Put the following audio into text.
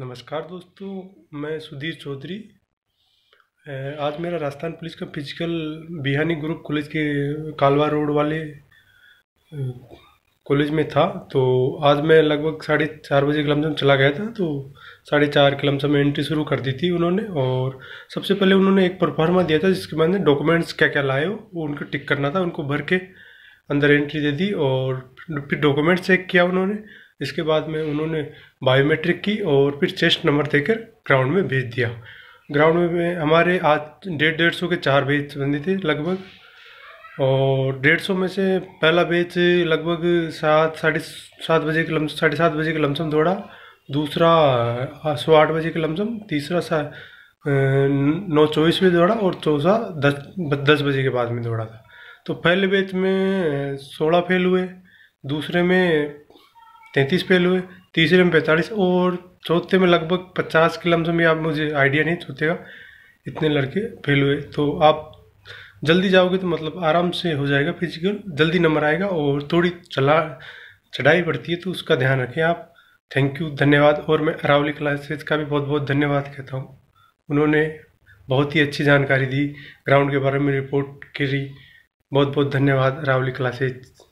नमस्कार दोस्तों मैं सुधीर चौधरी आज मेरा राजस्थान पुलिस का फिजिकल बिहानी ग्रुप कॉलेज के कालवा रोड वाले कॉलेज में था तो आज मैं लगभग साढ़े चार बजे के लमसम चला गया था तो साढ़े चार के लमसम में एंट्री शुरू कर दी थी उन्होंने और सबसे पहले उन्होंने एक परफॉर्मा दिया था जिसके बाद डॉक्यूमेंट्स क्या क्या लाए हो वो उनको टिक करना था उनको भर के अंदर एंट्री दे दी और फिर डॉक्यूमेंट्स चेक किया उन्होंने इसके बाद में उन्होंने बायोमेट्रिक की और फिर चेस्ट नंबर देकर ग्राउंड में भेज दिया ग्राउंड में हमारे आज डेढ़ डेढ़ सौ के चार बेच बंदी थे लगभग और डेढ़ सौ में से पहला बैच लगभग सात साढ़े सात बजे के लम साढ़े सात बजे के लमसम दौड़ा दूसरा सौ आठ बजे के लमसम तीसरा सा नौ चौबीस बजे दौड़ा और चौथा दस दस बजे के बाद में दौड़ा था तो पहले बैच में सोलह फेल हुए दूसरे में तैंतीस फेल हुए तीसरे में पैंतालीस और चौथे में लगभग पचास के लमसम आप मुझे आइडिया नहीं चौथे का इतने लड़के फेल हुए तो आप जल्दी जाओगे तो मतलब आराम से हो जाएगा फिजिकल जल्दी नंबर आएगा और थोड़ी चला चढ़ाई बढ़ती है तो उसका ध्यान रखें आप थैंक यू धन्यवाद और मैं अरावली क्लासेज का भी बहुत बहुत धन्यवाद कहता हूँ उन्होंने बहुत ही अच्छी जानकारी दी ग्राउंड के बारे में रिपोर्ट करी बहुत बहुत धन्यवाद अरावली क्लासेज